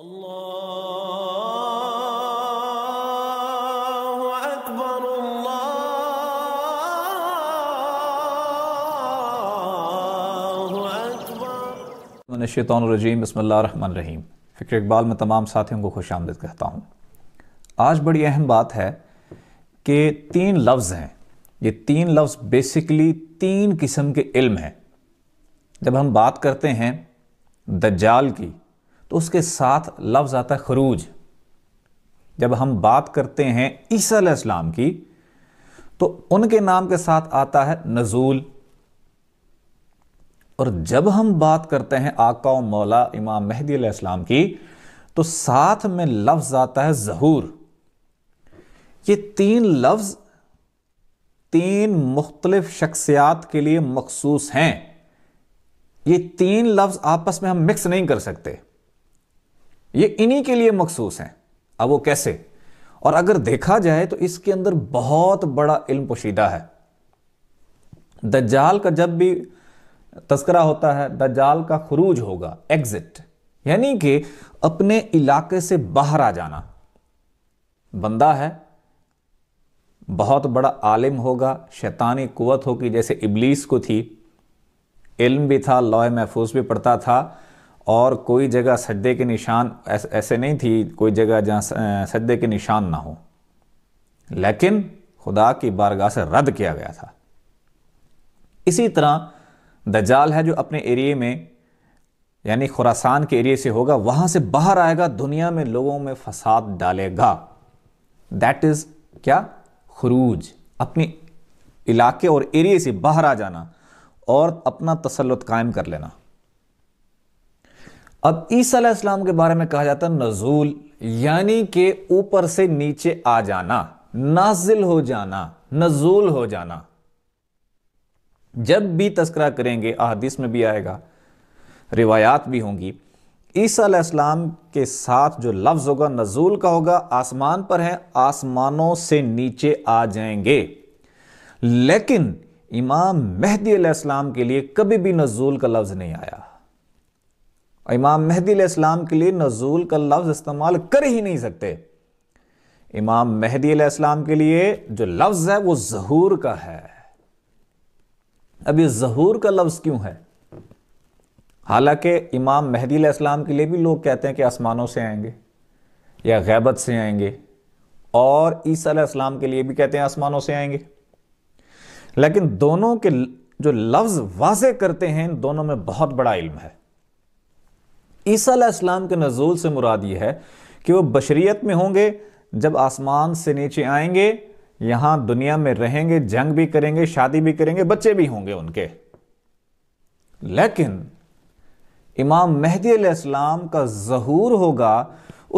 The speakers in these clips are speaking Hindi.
الله أكبر الله أكبر फ़िक्र इकबाल में तमाम साथियों को खुश आमद कहता हूँ आज बड़ी अहम बात है कि तीन लफ्ज़ हैं ये तीन लफ्ज़ बेसिकली तीन किस्म के इल्म हैं जब हम बात करते हैं दज्जाल की तो उसके साथ लफ्ज़ आता है खरूज जब हम बात करते हैं ईसा इस्लाम की तो उनके नाम के साथ आता है नज़ूल और जब हम बात करते हैं आका और मौला इमाम मेहदी इस्लाम की तो साथ में लफ्ज़ आता है जहूर ये तीन लफ्ज़ तीन मुख्तलिफ शख्सियात के लिए मखसूस हैं ये तीन लफ्ज़ आपस में हम मिक्स नहीं कर सकते ये इन्हीं के लिए मखसूस हैं अब वो कैसे और अगर देखा जाए तो इसके अंदर बहुत बड़ा इल्म पोशीदा है दज्जाल का जब भी तस्करा होता है दज्जाल का खरूज होगा एग्जिट यानी कि अपने इलाके से बाहर आ जाना बंदा है बहुत बड़ा आलिम होगा शैतानी कुवत होगी जैसे इबलीस को थी इल्म भी था लॉय महफूज भी पढ़ता था और कोई जगह सजदे के निशान ऐसे नहीं थी कोई जगह जहाँ सजदे के निशान ना हो लेकिन खुदा की बारगाह से रद्द किया गया था इसी तरह दजाल है जो अपने एरिए में यानी खुरासान के एरिए से होगा वहाँ से बाहर आएगा दुनिया में लोगों में फसाद डालेगा दैट इज़ क्या खरूज अपने इलाके और एरिए से बाहर आ जाना और अपना तसलत कायम कर लेना अब ईसीम के बारे में कहा जाता है नजूल यानी के ऊपर से नीचे आ जाना नाजिल हो जाना नजूल हो जाना जब भी तस्करा करेंगे अहदीस में भी आएगा रिवायात भी होंगी ईसीम के साथ जो लफ्ज़ होगा नजूल का होगा आसमान पर है आसमानों से नीचे आ जाएंगे लेकिन इमाम मेहदी के लिए कभी भी नजूल का लफ्ज़ नहीं आया इमाम महदी इस्लाम के लिए नजूल का लफ्ज़ इस्तेमाल कर ही नहीं सकते इमाम महदी इस्लाम के लिए जो लफ्ज़ है वो जहूर का है अब ये जहूर का लफ्ज़ क्यों है हालांकि इमाम महदी इस्लाम के लिए भी लोग कहते हैं कि आसमानों से आएंगे या गैबत से आएंगे और ईसा इस्लाम के लिए भी कहते हैं आसमानों से आएंगे लेकिन दोनों के जो लफ्ज़ वाजे करते हैं इन दोनों में बहुत बड़ा इल्म है ईसीम के नज़ूल से मुराद ये है कि वो बशरीत में होंगे जब आसमान से नीचे आएंगे यहां दुनिया में रहेंगे जंग भी करेंगे शादी भी करेंगे बच्चे भी होंगे उनके लेकिन इमाम मेहदी अलैहिस्सलाम का जहूर होगा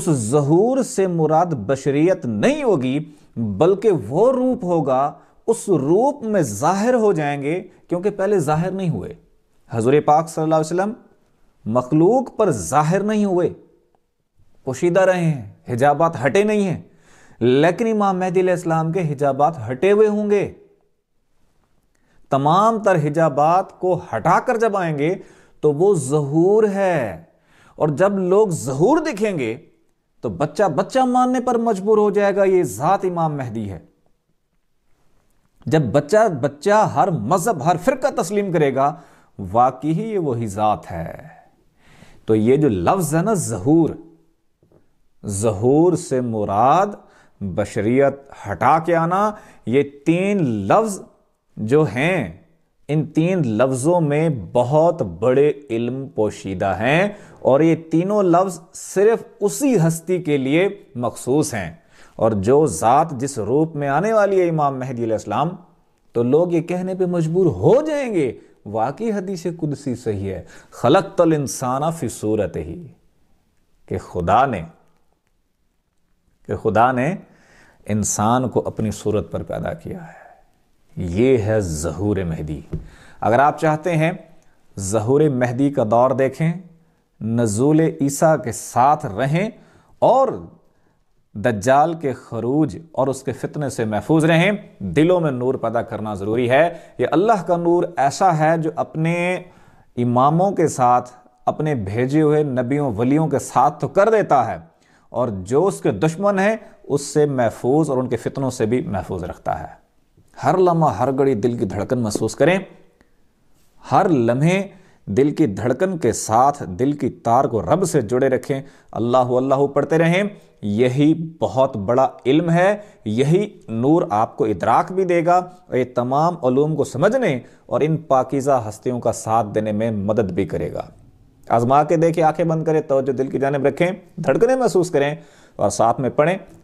उस जहूर से मुराद बशरीत नहीं होगी बल्कि वो रूप होगा उस रूप में ज़ाहिर हो जाएंगे क्योंकि पहले ज़ाहिर नहीं हुए हजूर पाक सल्लल्लाहु अलैहि वसल्लम मखलूक पर जाहिर नहीं हुए पोशीदा रहे हैं हिजाबात हटे नहीं हैं लेकिन इमाम मेहदी इस्लाम के हिजाबात हटे हुए होंगे तमाम तर हिजाबात को हटाकर जब आएंगे तो वो जहूर है और जब लोग जहूर दिखेंगे तो बच्चा बच्चा मानने पर मजबूर हो जाएगा ये ज़ात इमाम महदी है जब बच्चा बच्चा हर मजहब हर फिरका तस्लीम करेगा वाकई ही ये वही ज़ात है तो ये जो लफ्ज़ है ना जहूर जहूर से मुराद बशरियत हटा के आना ये तीन लफ्ज़ जो हैं इन तीन लफ्ज़ों में बहुत बड़े इल्म पोशीदा हैं और ये तीनों लफ्ज़ सिर्फ उसी हस्ती के लिए मखसूस हैं और जो ज़ात जिस रूप में आने वाली है इमाम महदी इस्लाम तो लोग ये कहने पे मजबूर हो जाएंगे वाकई हदीस कुदसी सही है खलक तल इंसाना फिसूरत ही कि खुदा ने कि खुदा ने इंसान को अपनी सूरत पर पैदा किया है ये है जहूर मेहदी अगर आप चाहते हैं जहूर मेहदी का दौर देखें नजूल ईसा के साथ रहें और दज्जाल के खरूज और उसके फितने से महफूज रहें दिलों में नूर पैदा करना ज़रूरी है ये अल्लाह का नूर ऐसा है जो अपने इमामों के साथ अपने भेजे हुए नबियों वलियों के साथ तो कर देता है और जो उसके दुश्मन हैं उससे महफूज और उनके फितनों से भी महफूज रखता है हर लम्हा हर घड़ी दिल की धड़कन महसूस करें हर लम्हे दिल की धड़कन के साथ दिल की तार को रब से जुड़े रखें अल्लाह अल्लाह पढ़ते रहें यही बहुत बड़ा इल्म है यही नूर आपको इदराक भी देगा और ये तमाम ूम को समझने और इन पाकिज़ा हस्तियों का साथ देने में मदद भी करेगा आजमा के देखें आंखें बंद करें तो दिल की जानब रखें धड़कने महसूस करें और साथ में पढ़ें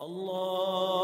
الله